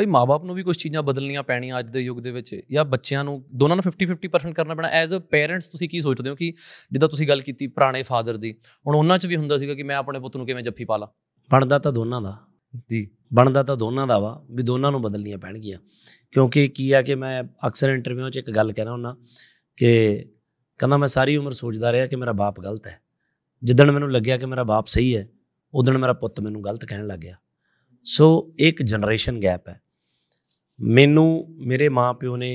ਭਾਈ ਮਾਪੇ ਨੂੰ ਵੀ ਕੁਝ ਚੀਜ਼ਾਂ ਬਦਲਣੀਆਂ ਪੈਣੀਆਂ ਅੱਜ ਦੇ ਯੁੱਗ ਦੇ ਵਿੱਚ ਜਾਂ ਬੱਚਿਆਂ ਨੂੰ ਦੋਨਾਂ ਨੂੰ 50 50% ਕਰਨਾ ਪੈਣਾ ਐਜ਼ ਅ ਪੇਰੈਂਟਸ ਤੁਸੀਂ ਕੀ ਸੋਚਦੇ ਹੋ ਕਿ ਜਿੱਦਾਂ ਤੁਸੀਂ ਗੱਲ ਕੀਤੀ ਪੁਰਾਣੇ ਫਾਦਰ ਦੀ ਹੁਣ ਉਹਨਾਂ 'ਚ ਵੀ ਹੁੰਦਾ ਸੀਗਾ ਕਿ ਮੈਂ ਆਪਣੇ ਪੁੱਤ ਨੂੰ ਕਿਵੇਂ ਜੱਫੀ ਪਾ ਲਾਂ ਬਣਦਾ ਤਾਂ ਦੋਨਾਂ ਦਾ ਜੀ ਬਣਦਾ ਤਾਂ ਦੋਨਾਂ ਦਾ ਵਾ ਵੀ ਦੋਨਾਂ ਨੂੰ ਬਦਲਣੀਆਂ ਪੈਣਗੀਆਂ ਕਿਉਂਕਿ ਕੀ ਆ ਕਿ ਮੈਂ ਅਕਸਰ ਇੰਟਰਵਿਊ 'ਚ ਇੱਕ ਗੱਲ ਕਹਿਣਾ ਹੁੰਨਾ ਕਿ ਕਹਿੰਦਾ ਮੈਂ ਸਾਰੀ ਉਮਰ ਸੋਚਦਾ ਰਿਹਾ ਕਿ ਮੇਰਾ ਬਾਪ ਗਲਤ ਹੈ ਜਿੱਦਣ ਮੈਨੂੰ ਲੱਗਿਆ ਕਿ ਮੇਰਾ ਬਾਪ ਸਹੀ ਹੈ ਉਦੋਂ ਮੇਰਾ ਪੁੱਤ ਮੈਨੂੰ ਗਲਤ ਕਹਿਣ ਲੱਗ ਗਿਆ ਸੋ ਇੱਕ ਜਨਰੇਸ਼ਨ ਗੈਪ ਹੈ ਮੈਨੂੰ ਮੇਰੇ ਮਾਪਿਓ ਨੇ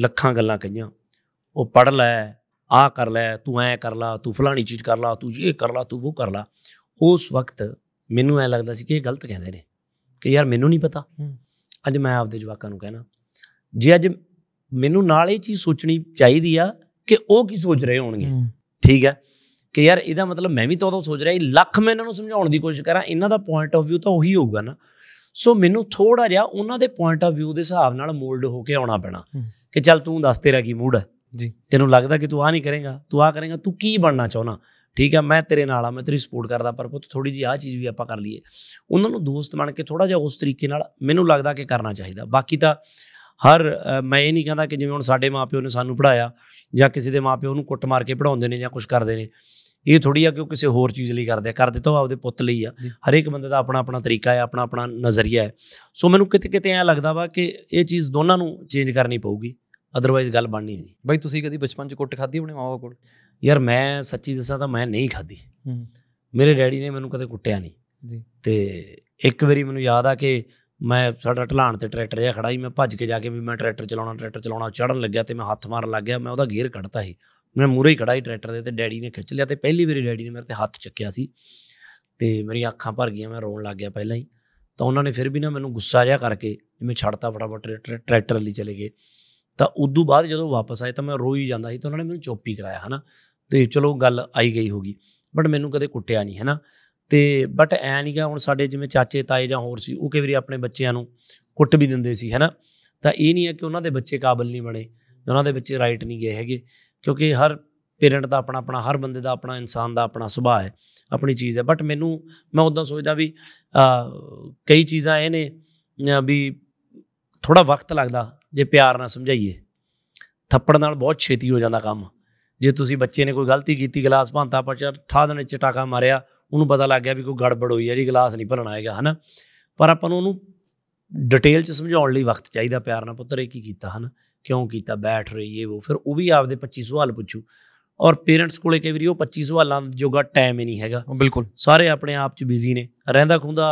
ਲੱਖਾਂ ਗੱਲਾਂ ਕਹੀਆਂ ਉਹ ਪੜ ਲੈ ਆ ਕਰ ਲੈ ਤੂੰ ਐ ਕਰ ਲਾ ਤੂੰ ਫਲਾਣੀ ਚੀਜ਼ ਕਰ ਲਾ ਤੂੰ ਇਹ ਕਰ ਲਾ ਤੂੰ ਉਹ ਕਰ ਲਾ ਉਸ ਵਕਤ ਮੈਨੂੰ ਐ ਲੱਗਦਾ ਸੀ ਕਿ ਇਹ ਗਲਤ ਕਹਿੰਦੇ ਨੇ ਕਿ ਯਾਰ ਮੈਨੂੰ ਨਹੀਂ ਪਤਾ ਅੱਜ ਮੈਂ ਆਪਦੇ ਜਵਾਕਾਂ ਨੂੰ ਕਹਿਣਾ ਜੇ ਅੱਜ ਮੈਨੂੰ ਨਾਲ ਇਹ ਚੀਜ਼ ਸੋਚਣੀ ਚਾਹੀਦੀ ਆ ਕਿ ਉਹ ਕੀ ਸੋਚ ਰਹੇ ਹੋਣਗੇ ਠੀਕ ਹੈ ਕਿ ਯਾਰ ਇਹਦਾ ਮਤਲਬ ਮੈਂ ਵੀ ਤਾਂ ਉਦੋਂ ਸੋਚ ਰਿਹਾ ਸੀ ਲੱਖ ਮੈਂ ਇਹਨਾਂ ਨੂੰ ਸਮਝਾਉਣ ਦੀ ਕੋਸ਼ਿਸ਼ ਕਰਾਂ ਇਹਨਾਂ ਦਾ ਪੁਆਇੰਟ ਆਫ View ਤਾਂ ਉਹੀ ਹੋਊਗਾ ਨਾ ਸੋ ਮੈਨੂੰ ਥੋੜਾ ਜਿਹਾ ਉਹਨਾਂ ਦੇ ਪੁਆਇੰਟ ਆਫ View ਦੇ ਹਿਸਾਬ ਨਾਲ ਮੋਲਡ ਹੋ ਕੇ ਆਉਣਾ ਪੈਣਾ ਕਿ ਚੱਲ ਤੂੰ ਦੱਸ ਤੇਰਾ ਕੀ ਮੂਡ ਹੈ ਜੀ ਤੈਨੂੰ ਲੱਗਦਾ ਕਿ ਤੂੰ ਆ ਨਹੀਂ ਕਰੇਗਾ ਤੂੰ ਆ ਕਰੇਗਾ ਤੂੰ ਕੀ ਬਣਨਾ ਚਾਹਣਾ ਠੀਕ ਹੈ ਮੈਂ ਤੇਰੇ ਨਾਲ ਆ ਮੈਂ ਤੇਰੀ ਸਪੋਰਟ ਕਰਦਾ ਪਰ ਪੁੱਤ ਥੋੜੀ ਜੀ ਆ ਚੀਜ਼ ਵੀ ਆਪਾਂ ਕਰ ਲਈਏ ਉਹਨਾਂ ਨੂੰ ਦੋਸਤ ਬਣ ਕੇ ਥੋੜਾ ਜਿਹਾ ਉਸ ਤਰੀਕੇ ਨਾਲ ਮੈਨੂੰ ਲੱਗਦਾ ਕਿ ਕਰਨਾ ਚਾਹੀਦਾ ਬਾਕੀ ਤਾਂ ਹਰ ਮੈਂ ਇਹ ਨਹੀਂ ਕਹਿੰਦਾ ਕਿ ਜਿਵੇਂ ਹੁਣ ਸਾਡੇ ਮਾਪਿਓ ਨੇ ਸਾਨੂੰ ਪੜਾਇਆ ਜਾਂ ਕਿਸੇ ਦੇ ਮਾਪਿਓ ਨੂੰ ਕੁੱਟ ਮਾਰ ਕੇ ਪੜਾਉਂਦੇ ਨੇ ਜਾਂ ਕੁਝ ਕਰਦੇ ਨੇ ਇਹ ਥੋੜੀ ਆ ਕਿ ਉਹ ਕਿਸੇ ਹੋਰ ਚੀਜ਼ ਲਈ ਕਰਦੇ ਆ ਕਰਦੇ ਤਾਂ ਉਹ ਆਪਦੇ ਪੁੱਤ ਲਈ ਆ ਹਰੇਕ ਬੰਦੇ ਦਾ ਆਪਣਾ ਆਪਣਾ ਤਰੀਕਾ ਹੈ ਆਪਣਾ ਆਪਣਾ ਨਜ਼ਰੀਆ ਹੈ ਸੋ ਮੈਨੂੰ ਕਿਤੇ ਕਿਤੇ ਐ ਲੱਗਦਾ ਵਾ ਕਿ ਇਹ ਚੀਜ਼ ਦੋਨਾਂ ਨੂੰ ਚੇਂਜ ਕਰਨੀ ਪਊਗੀ ਅਦਰਵਾਈਜ਼ ਗੱਲ ਬਣਨੀ ਨਹੀਂ ਬਾਈ ਤੁਸੀਂ ਕਦੀ ਬਚਪਨ ਚ ਕੁੱਟ ਖਾਧੀ ਆਪਣੇ ਮਾਵਾ ਕੋਲ ਯਾਰ ਮੈਂ ਸੱਚੀ ਦੱਸਾਂ ਤਾਂ ਮੈਂ ਨਹੀਂ ਖਾਧੀ ਮੇਰੇ ਡੈਡੀ ਨੇ ਮੈਨੂੰ ਕਦੇ ਕੁੱਟਿਆ ਨਹੀਂ ਜੀ ਤੇ ਇੱਕ ਵਾਰੀ ਮੈਨੂੰ ਯਾਦ ਆ ਕਿ ਮੈਂ ਸਾਡਾ ਢਲਾਣ ਤੇ ਟਰੈਕਟਰ ਜਿਹਾ ਖੜਾ ਸੀ ਮੈਂ ਭੱਜ ਕੇ ਜਾ ਕੇ ਵੀ ਮੈਂ ਟਰੈਕਟਰ ਚਲਾਉਣਾ ਟਰੈਕਟਰ ਚਲਾਉਣਾ ਚੜਨ ਲੱਗਿਆ ਤੇ ਮੈਂ ਹੱਥ ਮਾਰਨ ਲੱਗ ਗਿਆ ਮੈਂ ਉਹਦਾ ਗੇਅਰ ਕੱਢਤਾ ਸੀ ਮੈਂ ਮੂਰੇ ਹੀ ਖੜਾ ਹੀ ਟਰੈਕਟਰ ਦੇ ਤੇ ਡੈਡੀ ਨੇ ਖਿੱਚ ਲਿਆ ਤੇ ਪਹਿਲੀ ਵਾਰੀ ਡੈਡੀ ਨੇ ਮੇਰੇ ਤੇ ਹੱਥ ਚੱਕਿਆ ਸੀ ਤੇ ਮੇਰੀਆਂ ਅੱਖਾਂ ਭਰ ਗਈਆਂ ਮੈਂ ਰੋਣ ਲੱਗ ਗਿਆ ਪਹਿਲਾਂ ਹੀ ਤਾਂ ਉਹਨਾਂ ਨੇ ਫਿਰ ਵੀ ਨਾ ਮੈਨੂੰ ਗੁੱਸਾ ਜਿਹਾ ਕਰਕੇ ਜਿਵੇਂ ਛੱਡਤਾ ਫਟਾਫਟ ਟਰੈਕਟਰ ਲਈ ਚਲੇ ਗਏ ਤਾਂ ਉਦੋਂ ਬਾਅਦ ਜਦੋਂ ਵਾਪਸ ਆਏ ਤਾਂ ਮੈਂ ਰੋਈ ਜਾਂਦਾ ਸੀ ਤਾਂ ਉਹਨਾਂ ਨੇ ਮੈਨੂੰ ਚੋਪੀ ਕਰਾਇਆ ਹਨਾ ਤੇ ਚਲੋ ਗੱਲ ਆਈ ਗਈ ਹੋਗੀ ਬਟ ਮੈਨੂੰ ਕਦੇ ਕੁੱਟਿਆ ਨਹੀਂ ਹਨਾ ਤੇ ਬਟ ਐ ਨਹੀਂਗਾ ਹੁਣ ਸਾਡੇ ਜਿਵੇਂ ਚਾਚੇ ਤਾਏ ਜਾਂ ਹੋਰ ਸੀ ਉਹ ਕਈ ਵਾਰੀ ਆਪਣੇ ਬੱਚਿਆਂ ਨੂੰ ਕੁੱਟ ਵੀ ਦਿੰਦੇ ਸੀ ਹਨਾ ਤਾਂ ਇਹ ਨਹੀਂ ਹੈ ਕਿ ਉਹਨਾਂ ਦੇ ਬੱਚੇ ਕਾਬਲ ਨਹੀਂ ਬਣੇ ਉਹਨਾਂ ਦੇ ਬੱਚੇ ਰਾਈਟ ਨਹੀਂ ਗਏ ਹੈਗੇ ਕਿਉਂਕਿ ਹਰ ਪੇਰੈਂਟ ਦਾ ਆਪਣਾ ਆਪਣਾ ਹਰ ਬੰਦੇ ਦਾ ਆਪਣਾ ਇਨਸਾਨ ਦਾ ਆਪਣਾ ਸੁਭਾਅ ਹੈ ਆਪਣੀ ਚੀਜ਼ ਹੈ ਬਟ ਮੈਨੂੰ ਮੈਂ ਉਦੋਂ ਸੋਚਦਾ ਵੀ ਕਈ ਚੀਜ਼ਾਂ ਇਹ ਨੇ ਵੀ ਥੋੜਾ ਵਕਤ ਲੱਗਦਾ ਜੇ ਪਿਆਰ ਨਾਲ ਸਮਝਾਈਏ ਥੱਪੜ ਨਾਲ ਬਹੁਤ ਛੇਤੀ ਹੋ ਜਾਂਦਾ ਕੰਮ ਜੇ ਤੁਸੀਂ ਬੱਚੇ ਨੇ ਕੋਈ ਗਲਤੀ ਕੀਤੀ ਗਲਾਸ ਭਾਂਤਾ ਪਰ ਠਾ ਦੇਣੇ ਚਟਾਕਾ ਮਾਰਿਆ ਉਹਨੂੰ ਪਤਾ ਲੱਗ ਗਿਆ ਵੀ ਕੋਈ ਗੜਬੜ ਹੋਈ ਹੈ ਜੀ ਗਲਾਸ ਨਹੀਂ ਭਰਨਾ ਹੈਗਾ ਹਨਾ ਪਰ ਆਪਾਂ ਨੂੰ ਉਹਨੂੰ ਡਿਟੇਲ ਚ ਸਮਝਾਉਣ ਲਈ ਵਕਤ ਚਾਹੀਦਾ ਪਿਆਰ ਨਾਲ ਪੁੱਤਰ ਇਹ ਕੀ ਕੀਤਾ ਹਨਾ ਕਿਉਂ ਕੀਤਾ ਬੈਠ ਰਹੀ ਏ ਉਹ ਫਿਰ ਉਹ ਵੀ ਆਪਦੇ 25 ਸਵਾਲ ਪੁੱਛੂ ਔਰ ਪੇਰੈਂਟਸ ਕੋਲੇ ਕਈ ਵਾਰੀ ਉਹ 25 ਸਵਾਲਾਂ ਜੋਗਾ ਟਾਈਮ ਹੀ ਨਹੀਂ ਹੈਗਾ ਬਿਲਕੁਲ ਸਾਰੇ ਆਪਣੇ ਆਪ 'ਚ ਬਿਜ਼ੀ ਨੇ ਰਹਿੰਦਾ ਖੁੰਦਾ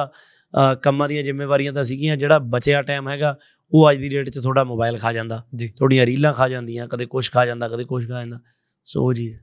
ਕੰਮਾਂ ਦੀਆਂ ਜ਼ਿੰਮੇਵਾਰੀਆਂ ਤਾਂ ਸੀਗੀਆਂ ਜਿਹੜਾ ਬਚਿਆ ਟਾਈਮ ਹੈਗਾ ਉਹ ਅੱਜ ਦੀ ਰੇਟ 'ਚ ਥੋੜਾ ਮੋਬਾਈਲ ਖਾ ਜਾਂਦਾ ਤੁਹਾਡੀਆਂ ਰੀਲਾਂ ਖਾ ਜਾਂਦੀਆਂ ਕਦੇ ਕੁਝ ਖਾ ਜਾਂਦਾ ਕਦੇ ਕੁਝ ਖਾ ਜਾਂਦਾ ਸੋ ਜੀ